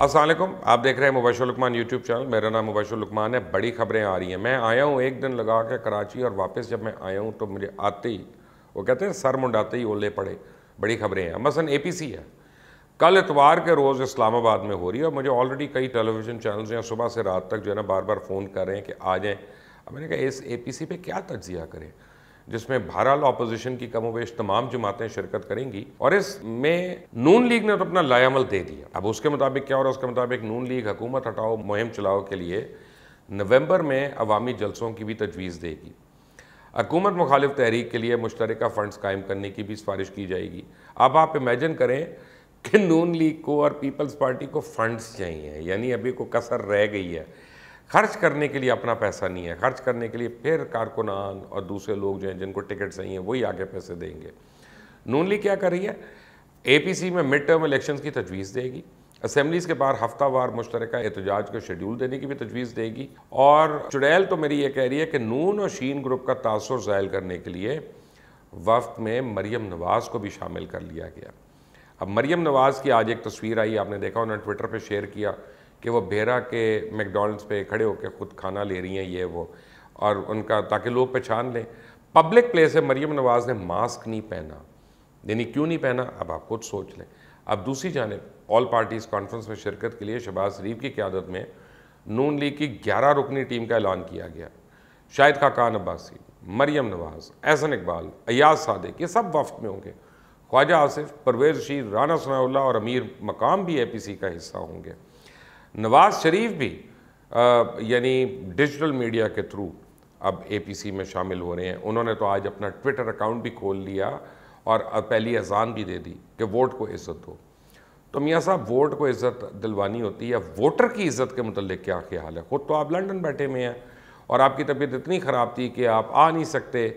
असलम आप देख रहे हैं मुबैशुलकमान यूट्यूब चैनल मेरा नाम मुबैशुलकमान है बड़ी खबरें आ रही हैं मैं आया हूँ एक दिन लगा के कराची और वापस जब मैं आया हूँ तो मुझे आते ही वो कहते हैं सर मुंडाते ही ओले पड़े बड़ी खबरें हैं मसन ए पी सी है कल इतवार के रोज़ इस्लामाबाद में हो रही है और मुझे ऑलरेडी कई टेलीविज़न चैनल्स हैं सुबह से रात तक जो है ना बार बार फ़ोन कर रहे हैं कि आ जाएँ मैंने कहा इस ए पी सी पे क्या तजिया करें जिसमें बहरहाल अपोजिशन की कमोवेश तमाम जमातें शिरकत करेंगी और इसमें नून लीग ने तो अपना लायामल दे दिया अब उसके मुताबिक क्या हो रहा है उसके मुताबिक नून लीग हुकूमत हटाओ मुहिम चलाओ के लिए नवंबर में अवामी जलसों की भी तजवीज़ देगी हकूमत मुखालिफ तहरीक के लिए मुश्तर फ़ंड्स कायम करने की भी सिफारिश की जाएगी अब आप इमेजन करें कि नून लीग को और पीपल्स पार्टी को फंड्स चाहिए यानी अभी को कसर रह गई है खर्च करने के लिए अपना पैसा नहीं है खर्च करने के लिए फिर कारकुनान और दूसरे लोग जो हैं जिनको टिकट सही है वही आगे पैसे देंगे नून लीग क्या कर रही है एपीसी में मिड टर्म इलेक्शन की तजवीज़ देगी असम्बलीज के बाहर हफ्तावार मुश्तर एहतजाज को शेड्यूल देने की भी तजवीज़ देगी और चुड़ैल तो मेरी ये कह रही है कि नून और शीन ग्रुप का तासर ज़ायल करने के लिए वफ्त में मरीम नवाज़ को भी शामिल कर लिया गया अब मरीम नवाज़ की आज एक तस्वीर आई आपने देखा उन्होंने ट्विटर पर शेयर किया कि वो बेरा के मैकडोनल्ड्स पे खड़े होकर ख़ुद खाना ले रही हैं ये वो और उनका ताकि लोग पहचान लें पब्लिक प्लेस है मरीम नवाज़ ने मास्क नहीं पहना यानी क्यों नहीं पहना अब आप खुद सोच लें अब दूसरी जानब ऑल पार्टीज़ कॉन्फ्रेंस में शिरकत के लिए शहबाज शरीफ की क्यादत में नून लीग की ग्यारह रुकनी टीम का ऐलान किया गया शाहिद खाकान अब्बासी मरियम नवाज़ एहसन इकबाल अयाज सादिक ये सब वफ्त में होंगे ख्वाजा आसिफ परवेज़ शीर राना सनाउल्ला और अमीर मकाम भी ए पी सी का हिस्सा होंगे नवाज शरीफ भी यानी डिजिटल मीडिया के थ्रू अब एपीसी में शामिल हो रहे हैं उन्होंने तो आज अपना ट्विटर अकाउंट भी खोल लिया और पहली अजान भी दे दी कि वोट को इज़्ज़त दो तो मियाँ साहब वोट को इज़्ज़त दिलवानी होती है वोटर की इज़्ज़त के मतलब क्या ख्याल है ख़ुद तो आप लंदन बैठे हुए हैं और आपकी तबीयत इतनी ख़राब थी कि आप आ नहीं सकते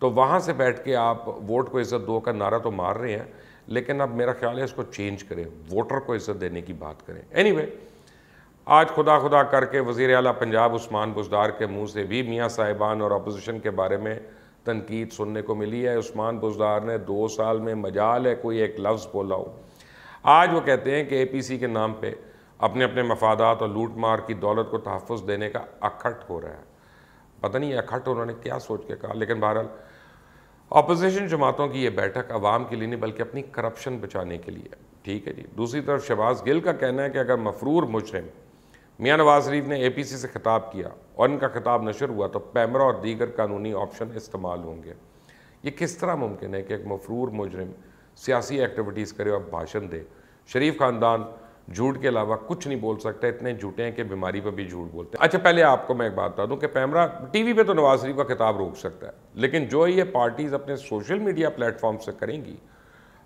तो वहाँ से बैठ के आप वोट को इज़्ज़त दो का नारा तो मार रहे हैं लेकिन अब मेरा ख्याल है इसको चेंज करें वोटर को इज़्ज़त देने की बात करें एनी anyway, आज खुदा खुदा करके वजीर अला पंजाब उस्मान बुजदार के मुंह से भी मियाँ साहिबान और अपोजिशन के बारे में तनकीद सुनने को मिली है उस्मान बुजदार ने दो साल में मजाल है कोई एक लफ्ज़ बोला हो आज वो कहते हैं कि ए पी सी के नाम पर अपने अपने मफादात और लूट मार की दौलत को तहफ़ देने का अखट हो रहा है पता नहीं अखट उन्होंने क्या सोच के कहा लेकिन बहरहाल अपोजिशन जमातों की ये बैठक आवाम के लिए नहीं बल्कि अपनी करप्शन बचाने के लिए ठीक है जी दूसरी तरफ शहबाज गिल का कहना है कि अगर मफरूर मुजरिम मियाँ नवाज शरीफ ने ए पी सी से खिताब किया और इनका खिताब नशर हुआ तो पैमरा और दीगर कानूनी ऑप्शन इस्तेमाल होंगे ये किस तरह मुमकिन है कि एक मफरूर मुजरम सियासी एक्टिविटीज़ करे और भाषण दे शरीफ ख़ानदान झूठ के अलावा कुछ नहीं बोल सकता इतने झूठे हैं कि बीमारी पर भी झूठ बोलते हैं अच्छा पहले आपको मैं एक बात बता दूं कि पैमरा टीवी पे तो नवाज शरीफ का खिताब रोक सकता है लेकिन जो ये पार्टीज़ अपने सोशल मीडिया प्लेटफॉर्म से करेंगी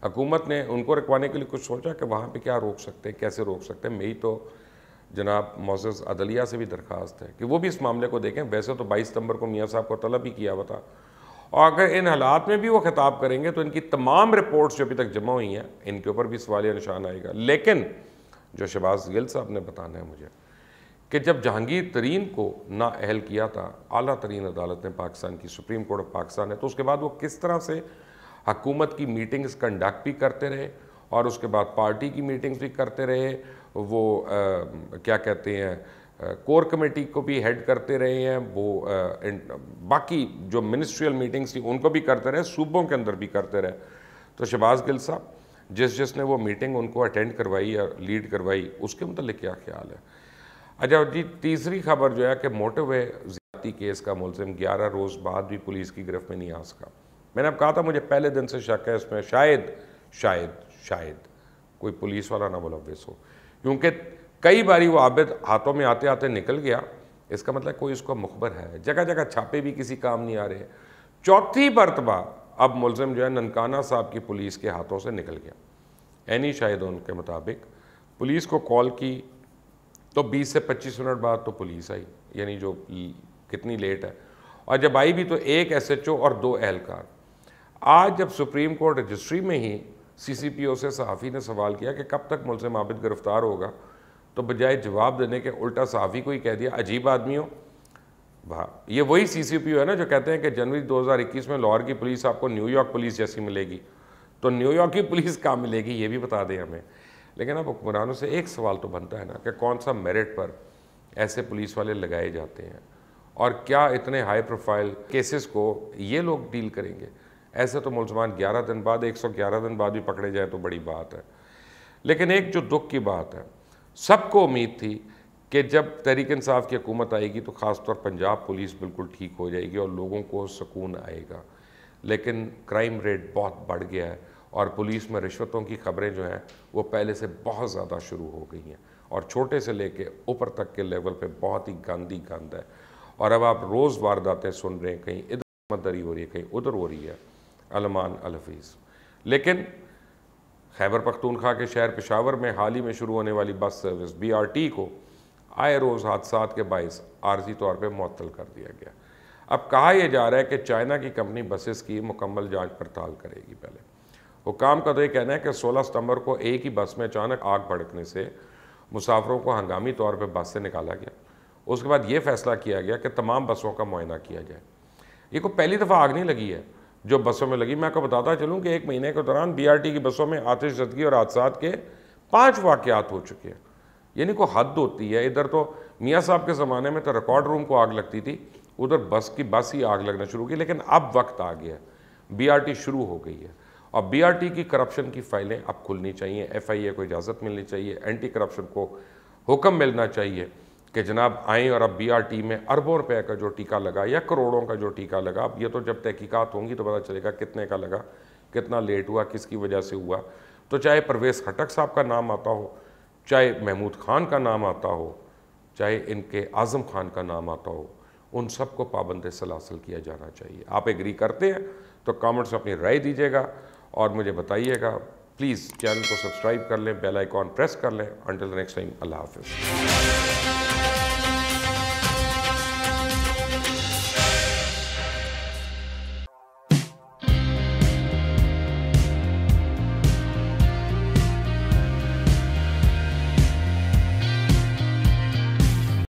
हुकूमत ने उनको रखवाने के लिए कुछ सोचा कि वहाँ पर क्या रोक सकते हैं कैसे रोक सकते हैं मेरी तो जनाब मोजस अदलिया से भी दरख्वास्त है कि वो भी इस मामले को देखें वैसे तो बाईस सितम्बर को मियाँ साहब को तलब ही किया हुआ था और अगर इन हालात में भी वो खिताब करेंगे तो इनकी तमाम रिपोर्ट्स जो अभी तक जमा हुई हैं इनके ऊपर भी सवाल निशान आएगा लेकिन जो शहबाज गिल साहब ने बताना है मुझे कि जब जहांगीर तरीन को नाअहल किया था अली तरीन अदालत ने पाकिस्तान की सुप्रीम कोर्ट ऑफ पाकिस्तान है तो उसके बाद वो किस तरह से हकूमत की मीटिंग्स कंडक्ट भी करते रहे और उसके बाद पार्टी की मीटिंग्स भी करते रहे वो क्या कहते हैं कोर कमेटी को भी हेड करते रहे हैं वो बाकी जो मिनिस्ट्रियल मीटिंग्स थी उनको भी करते रहे सूबों के अंदर भी करते रहे तो शहबाज गिल साहब जिस जिसने वो मीटिंग उनको अटेंड करवाई या लीड करवाई उसके मतलब क्या ख्याल है अच्छा जी तीसरी खबर जो है कि है ज़्यादती केस का मुलम ग्यारह रोज़ बाद भी पुलिस की गिरफ्त में नहीं आ सका मैंने अब कहा था मुझे पहले दिन से शक है इसमें शायद शायद शायद कोई पुलिस वाला ना मुलविस हो क्योंकि कई बारी वो आबिद हाथों में आते आते निकल गया इसका मतलब कोई उसका मुखबर है जगह जगह छापे भी किसी काम नहीं आ रहे चौथी मरतबा अब मुलम जो है ननकाना साहब की पुलिस के हाथों से निकल गया एनी शायद उनके मुताबिक पुलिस को कॉल की तो 20 से 25 मिनट बाद तो पुलिस आई यानी जो कितनी लेट है और जब आई भी तो एक एसएचओ और दो एहलकार आज जब सुप्रीम कोर्ट रजिस्ट्री में ही सी सी पी ओ से सहाफ़ी ने सवाल किया कि कब तक मुलम आबिद गिरफ़्तार होगा तो बजाय जवाब देने के उल्टा सहाफ़ी को ही कह दिया अजीब आदमी हो वाह ये वही सी सी पी ओ है ना जो कहते हैं कि जनवरी दो हज़ार इक्कीस में लाहौर की पुलिस आपको न्यूयॉर्क पुलिस जैसी मिलेगी तो न्यूयॉर्क की पुलिस कहाँ मिलेगी ये भी बता दें हमें लेकिन अब हुक्मरानों से एक सवाल तो बनता है ना कि कौन सा मेरिट पर ऐसे पुलिस वाले लगाए जाते हैं और क्या इतने हाई प्रोफाइल केसेस को ये लोग डील करेंगे ऐसे तो मुलजमान 11 दिन बाद 111 दिन बाद भी पकड़े जाए तो बड़ी बात है लेकिन एक जो दुख की बात है सबको उम्मीद थी कि जब तहरीक इंसाफ की हुकूमत आएगी तो ख़ास तौर पंजाब पुलिस बिल्कुल ठीक हो जाएगी और लोगों को सुकून आएगा लेकिन क्राइम रेट बहुत बढ़ गया है और पुलिस में रिश्वतों की खबरें जो हैं वो पहले से बहुत ज़्यादा शुरू हो गई हैं और छोटे से लेके ऊपर तक के लेवल पे बहुत ही गंदी गंद है और अब आप रोज़ वारदातें सुन रहे हैं कहीं इधर मदरी हो रही है कहीं उधर हो रही है अलमान अलफीज़ लेकिन खैबर पख्तूनख्वा के शहर पेशावर में हाल ही में शुरू होने वाली बस सर्विस बीआरटी को आए रोज़ हादसा के बायस आर्जी तौर पर मअतल कर दिया गया अब कहा यह जा रहा है कि चाइना की कंपनी बसेस की मुकम्मल जांच पड़ताल करेगी पहले हुकाम का तो ये कहना है कि 16 सितंबर को एक ही बस में अचानक आग भड़कने से मुसाफरों को हंगामी तौर पर बस से निकाला गया उसके बाद ये फैसला किया गया कि तमाम बसों का मुआयना किया जाए ये कोई पहली दफ़ा आग नहीं लगी है जो बसों में लगी मैं आपको बताता चलूँ कि एक महीने के दौरान बीआरटी की बसों में आतिश जदगी और हादसा के पाँच वाक़ात हो चुके हैं यानी को हद होती है इधर तो मियाँ साहब के ज़माने में तो रिकॉर्ड रूम को आग लगती थी उधर बस की बस ही आग लगना शुरू की लेकिन अब वक्त आ गया टी शुरू हो गई है और टी की करप्शन की फ़ाइलें अब खुलनी चाहिए ए को इजाज़त मिलनी चाहिए एंटी करप्शन को हुक्म मिलना चाहिए कि जनाब आएँ और अब बीआरटी में अरबों रुपए का जो टीका लगा या करोड़ों का जो टीका लगा अब ये तो जब तहकीकत होंगी तो पता चलेगा कितने का लगा कितना लेट हुआ किसकी वजह से हुआ तो चाहे परवेज़ खटक साहब का नाम आता हो चाहे महमूद खान का नाम आता हो चाहे इनके आज़म खान का नाम आता हो उन सबको पाबंद सलासल किया जाना चाहिए आप एग्री करते हैं तो कॉमेंट्स में अपनी राय दीजिएगा और मुझे बताइएगा प्लीज़ चैनल को सब्सक्राइब कर लें बेल आइकॉन प्रेस कर लें अंटिल नेक्स्ट टाइम अल्लाह हाफिज़